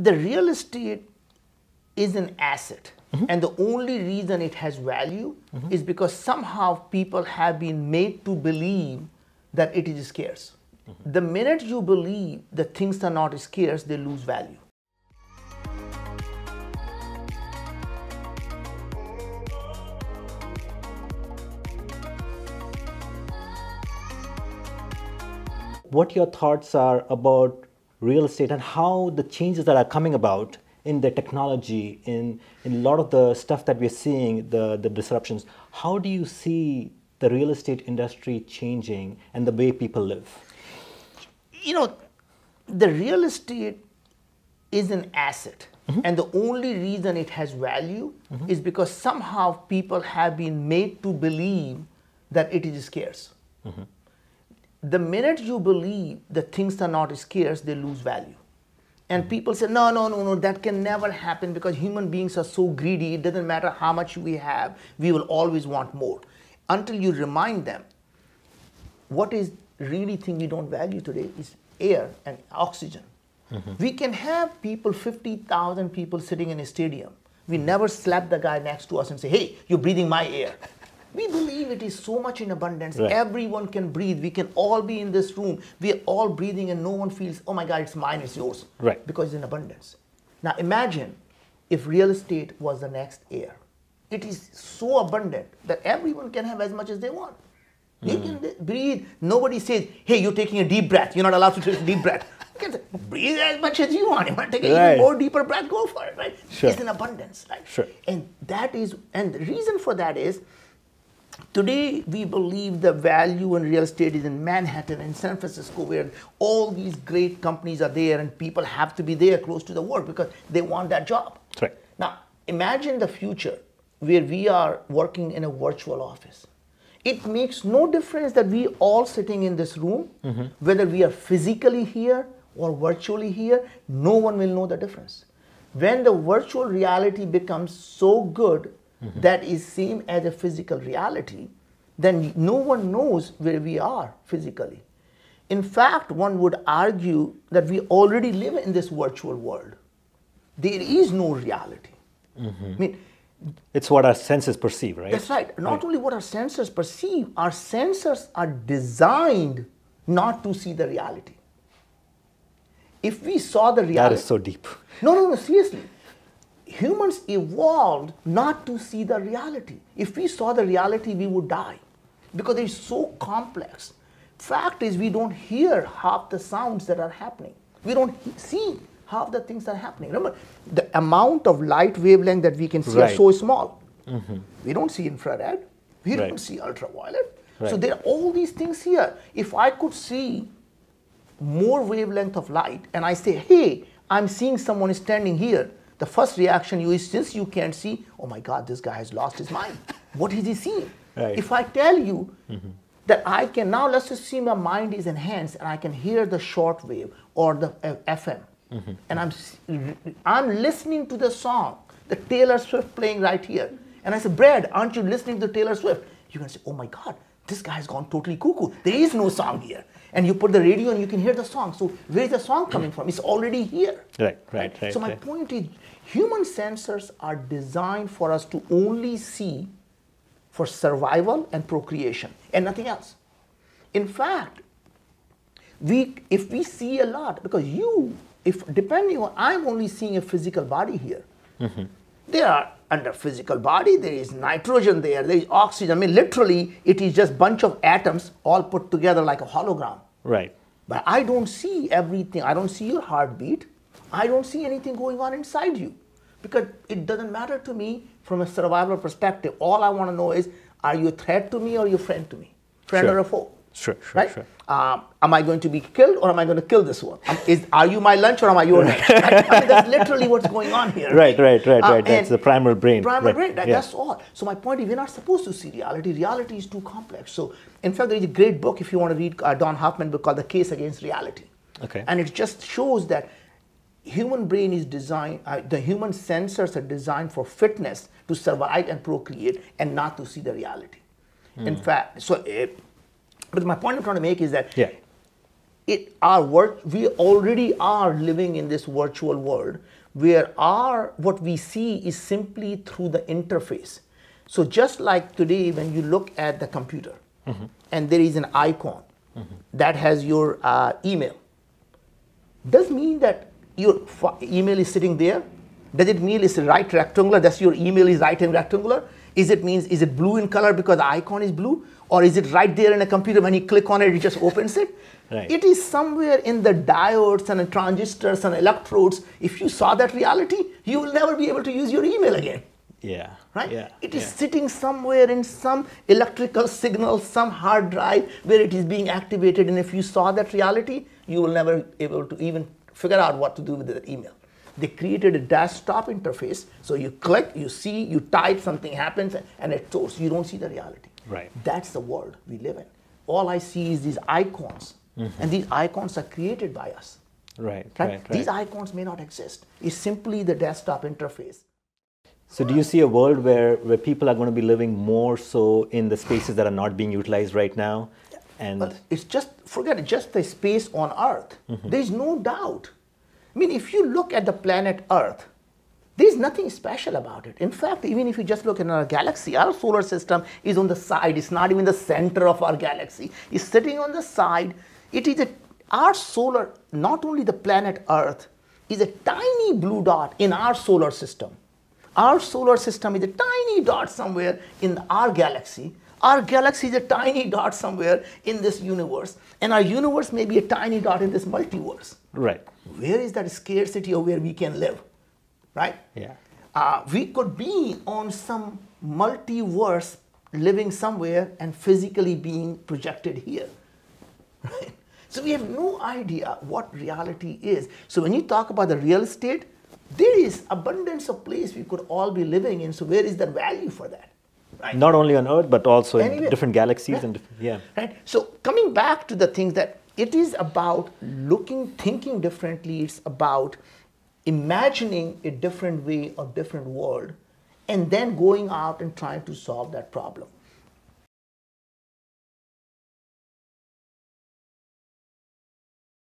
the real estate is an asset. Mm -hmm. And the only reason it has value mm -hmm. is because somehow people have been made to believe that it is scarce. Mm -hmm. The minute you believe that things are not scarce, they lose value. What your thoughts are about real estate and how the changes that are coming about in the technology, in, in a lot of the stuff that we're seeing, the, the disruptions, how do you see the real estate industry changing and the way people live? You know, the real estate is an asset. Mm-hmm. And the only reason it has value mm-hmm. is because somehow people have been made to believe that it is scarce. Mm-hmm the minute you believe that things are not scarce, they lose value. And people say, no, no, no, no, that can never happen because human beings are so greedy. It doesn't matter how much we have, we will always want more. Until you remind them, what is really thing we don't value today is air and oxygen. Mm-hmm. We can have people, 50,000 people sitting in a stadium. We never slap the guy next to us and say, hey, you're breathing my air. We believe it is so much in abundance. Right. Everyone can breathe. We can all be in this room. We are all breathing and no one feels, oh my God, it's mine, it's yours. Right. Because it's in abundance. Now imagine if real estate was the next air. It is so abundant that everyone can have as much as they want. They mm. can breathe. Nobody says, hey, you're taking a deep breath. You're not allowed to take a deep breath. Say, breathe as much as you want. You want to take right. even more deeper breath, go for it, right? Sure. It's in abundance, right? Sure. And that is, and the reason for that is Today, we believe the value in real estate is in Manhattan and San Francisco, where all these great companies are there and people have to be there close to the work because they want that job. That's right. Now, imagine the future where we are working in a virtual office. It makes no difference that we all sitting in this room, mm-hmm. whether we are physically here or virtually here, no one will know the difference. When the virtual reality becomes so good mm-hmm. that is same as a physical reality, then no one knows where we are physically. In fact, one would argue that we already live in this virtual world. There is no reality. Mm-hmm. I mean, it's what our senses perceive, right? That's right. Not right. only what our senses perceive, our senses are designed not to see the reality. If we saw the reality. That is so deep. No, no, no, seriously humans evolved not to see the reality. If we saw the reality, we would die because it's so complex. Fact is, we don't hear half the sounds that are happening. We don't see half the things that are happening. Remember, the amount of light wavelength that we can see right. are so small. Mm-hmm. We don't see infrared. We right. don't see ultraviolet. Right. So there are all these things here. If I could see more wavelength of light and I say, hey, I'm seeing someone standing here, the first reaction you is since you can't see, oh my God, this guy has lost his mind. what is he seeing? Right. If I tell you mm-hmm. that I can now, let's just see my mind is enhanced and I can hear the short wave or the uh, FM, mm-hmm. and I'm I'm listening to the song, the Taylor Swift playing right here, and I say, Brad, aren't you listening to Taylor Swift? You can say, oh my God, this guy's gone totally cuckoo. There is no song here. And you put the radio and you can hear the song. So where is the song coming from? It's already here. Right, right, right. right so my right. point is human sensors are designed for us to only see for survival and procreation and nothing else. In fact, we if we see a lot, because you, if depending on I'm only seeing a physical body here. Mm -hmm. There are under physical body there is nitrogen there there is oxygen i mean literally it is just bunch of atoms all put together like a hologram right but i don't see everything i don't see your heartbeat i don't see anything going on inside you because it doesn't matter to me from a survival perspective all i want to know is are you a threat to me or you a friend to me friend sure. or a foe sure sure right sure uh, am I going to be killed or am I going to kill this one? Um, is, are you my lunch or am I your lunch? I mean, that's literally what's going on here. Right, right, right, uh, right. That's the primal brain. Primal right. brain, that, yeah. that's all. So my point is we're not supposed to see reality. Reality is too complex. So in fact, there is a great book if you want to read uh, Don Hoffman book called The Case Against Reality. Okay. And it just shows that human brain is designed, uh, the human sensors are designed for fitness to survive and procreate and not to see the reality. Mm. In fact, so it, eh, but my point I'm trying to make is that yeah. it our work we already are living in this virtual world where our what we see is simply through the interface. So just like today when you look at the computer mm-hmm. and there is an icon mm-hmm. that has your uh, email, does mean that your email is sitting there? Does it mean it's right rectangular? Does your email is right and rectangular? Is it means, is it blue in color because the icon is blue? Or is it right there in a computer when you click on it, it just opens it? Right. It is somewhere in the diodes and the transistors and electrodes. If you saw that reality, you will never be able to use your email again. Yeah. Right? Yeah. It is yeah. sitting somewhere in some electrical signal, some hard drive where it is being activated. And if you saw that reality, you will never be able to even figure out what to do with that email they created a desktop interface. So you click, you see, you type, something happens, and it shows. You don't see the reality. Right. That's the world we live in. All I see is these icons, mm-hmm. and these icons are created by us. Right, right, right. These icons may not exist. It's simply the desktop interface. So, do you see a world where, where people are going to be living more so in the spaces that are not being utilized right now? And But it's just forget it, just the space on Earth. Mm-hmm. There's no doubt I mean, if you look at the planet Earth, there's nothing special about it. In fact, even if you just look at our galaxy, our solar system is on the side. It's not even the center of our galaxy. It's sitting on the side. It is a, our solar, not only the planet Earth, is a tiny blue dot in our solar system. Our solar system is a tiny dot somewhere in our galaxy. Our galaxy is a tiny dot somewhere in this universe, and our universe may be a tiny dot in this multiverse. Right. Where is that scarcity of where we can live? Right? Yeah. Uh, we could be on some multiverse living somewhere and physically being projected here. Right? So we have no idea what reality is. So when you talk about the real estate, there is abundance of place we could all be living in. So where is the value for that? Right. Not only on Earth, but also Anywhere. in different galaxies and yeah. Right. So coming back to the things that it is about looking, thinking differently. It's about imagining a different way or different world, and then going out and trying to solve that problem.